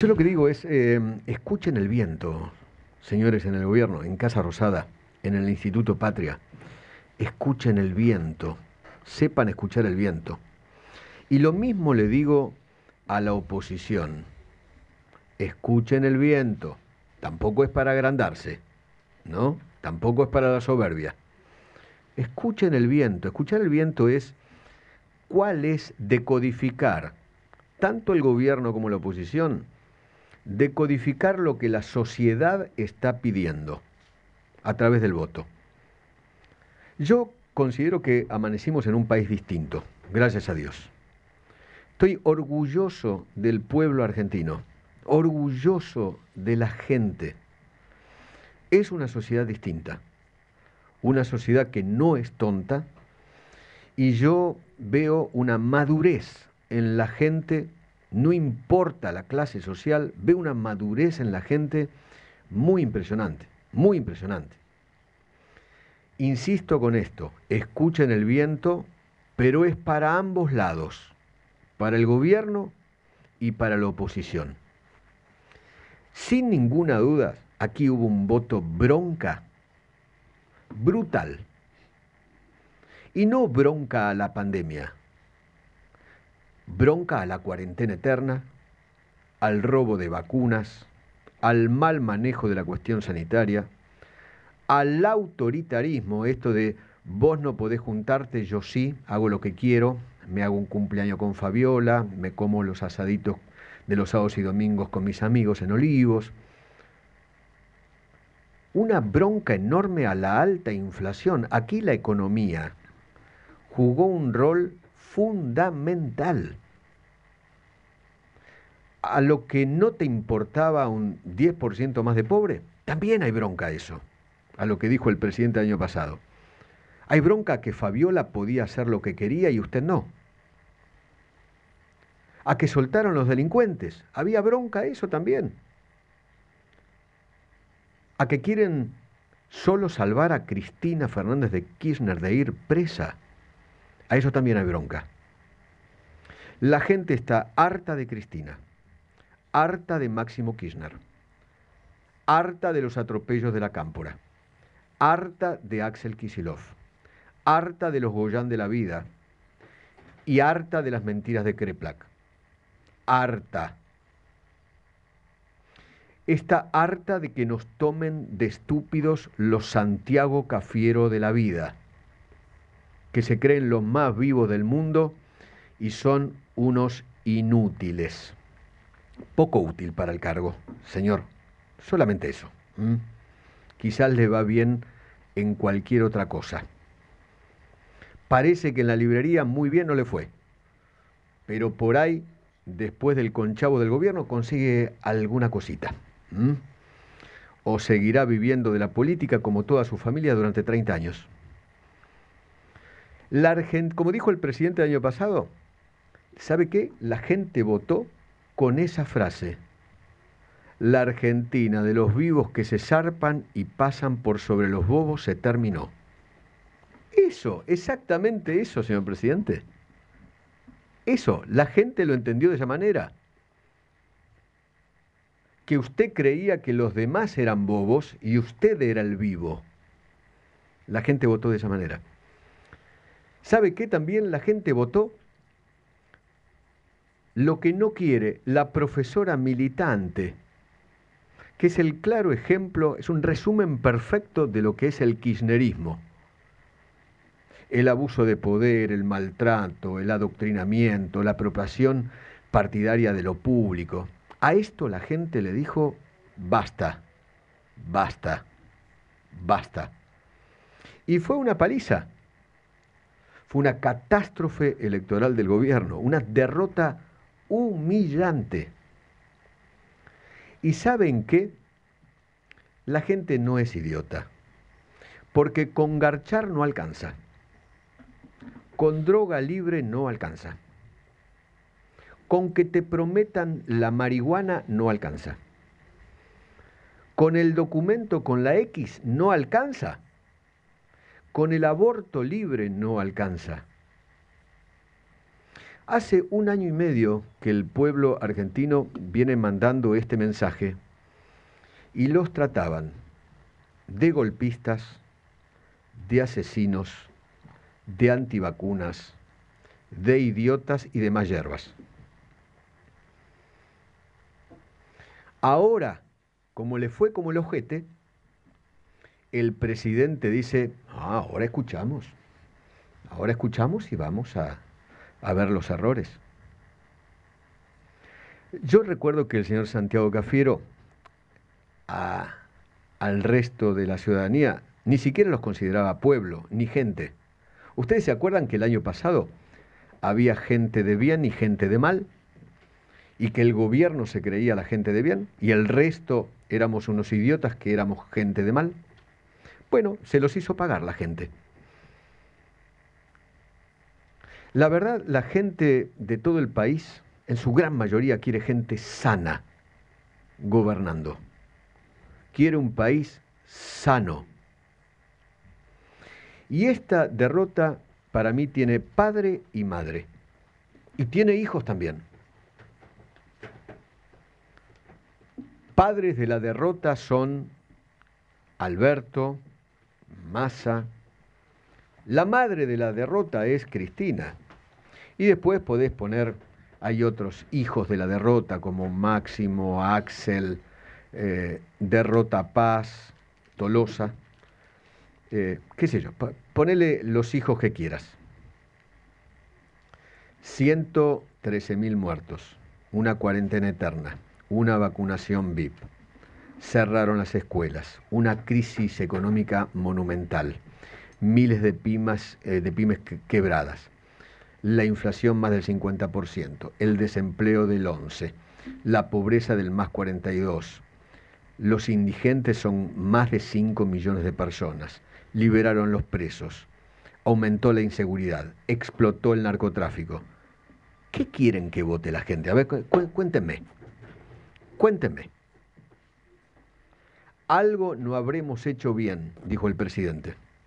Yo lo que digo es, em, escuchen el viento, señores en el gobierno, en Casa Rosada, en el Instituto Patria, escuchen el viento, sepan escuchar el viento. Y lo mismo le digo a la oposición, escuchen el viento, tampoco es para agrandarse, ¿no? Tampoco es para la soberbia. Escuchen el viento, escuchar el viento es cuál es decodificar tanto el gobierno como la oposición decodificar lo que la sociedad está pidiendo a través del voto. Yo considero que amanecimos en un país distinto, gracias a Dios. Estoy orgulloso del pueblo argentino, orgulloso de la gente. Es una sociedad distinta, una sociedad que no es tonta y yo veo una madurez en la gente no importa la clase social, ve una madurez en la gente muy impresionante, muy impresionante. Insisto con esto, escuchen el viento, pero es para ambos lados, para el gobierno y para la oposición. Sin ninguna duda, aquí hubo un voto bronca, brutal. Y no bronca a la pandemia, bronca a la cuarentena eterna, al robo de vacunas, al mal manejo de la cuestión sanitaria, al autoritarismo, esto de vos no podés juntarte, yo sí, hago lo que quiero, me hago un cumpleaños con Fabiola, me como los asaditos de los sábados y domingos con mis amigos en Olivos. Una bronca enorme a la alta inflación. Aquí la economía jugó un rol fundamental. A lo que no te importaba un 10% más de pobre, también hay bronca eso, a lo que dijo el presidente el año pasado. Hay bronca que Fabiola podía hacer lo que quería y usted no. A que soltaron los delincuentes. Había bronca eso también. A que quieren solo salvar a Cristina Fernández de Kirchner de ir presa. A eso también hay bronca. La gente está harta de Cristina, harta de Máximo Kirchner, harta de los atropellos de la cámpora, harta de Axel Kisilov, harta de los Goyán de la vida y harta de las mentiras de Kreplak. Harta. Está harta de que nos tomen de estúpidos los Santiago Cafiero de la vida, que se creen los más vivos del mundo y son unos inútiles. Poco útil para el cargo, señor. Solamente eso. Quizás le va bien en cualquier otra cosa. Parece que en la librería muy bien no le fue. Pero por ahí, después del conchavo del gobierno, consigue alguna cosita. O seguirá viviendo de la política como toda su familia durante 30 años. La como dijo el presidente el año pasado, ¿Sabe qué? La gente votó con esa frase. La Argentina de los vivos que se zarpan y pasan por sobre los bobos se terminó. Eso, exactamente eso, señor presidente. Eso, la gente lo entendió de esa manera. Que usted creía que los demás eran bobos y usted era el vivo. La gente votó de esa manera. ¿Sabe qué? También la gente votó lo que no quiere la profesora militante, que es el claro ejemplo, es un resumen perfecto de lo que es el kirchnerismo. El abuso de poder, el maltrato, el adoctrinamiento, la apropiación partidaria de lo público. A esto la gente le dijo, basta, basta, basta. Y fue una paliza, fue una catástrofe electoral del gobierno, una derrota humillante. Y saben que la gente no es idiota, porque con garchar no alcanza, con droga libre no alcanza, con que te prometan la marihuana no alcanza, con el documento con la X no alcanza, con el aborto libre no alcanza Hace un año y medio que el pueblo argentino viene mandando este mensaje y los trataban de golpistas, de asesinos, de antivacunas, de idiotas y de más hierbas. Ahora, como le fue como el ojete, el presidente dice, ah, ahora escuchamos, ahora escuchamos y vamos a a ver los errores. Yo recuerdo que el señor Santiago Cafiero a, al resto de la ciudadanía ni siquiera los consideraba pueblo ni gente. ¿Ustedes se acuerdan que el año pasado había gente de bien y gente de mal? Y que el gobierno se creía la gente de bien y el resto éramos unos idiotas que éramos gente de mal. Bueno, se los hizo pagar la gente. La verdad, la gente de todo el país, en su gran mayoría, quiere gente sana gobernando. Quiere un país sano. Y esta derrota para mí tiene padre y madre. Y tiene hijos también. Padres de la derrota son Alberto, Massa, la madre de la derrota es Cristina. Y después podés poner, hay otros hijos de la derrota como Máximo, Axel, eh, Derrota Paz, Tolosa, eh, qué sé yo, ponele los hijos que quieras. 113.000 muertos, una cuarentena eterna, una vacunación VIP, cerraron las escuelas, una crisis económica monumental miles de, pymes, eh, quebradas, la inflación más del 50%, el desempleo del 11%, la pobreza del más 42%, los indigentes son más de 5 millones de personas, liberaron los presos, aumentó la inseguridad, explotó el narcotráfico. ¿Qué quieren que vote la gente? A ver, cuéntenme, cuéntenme. Algo no habremos hecho bien, dijo el presidente.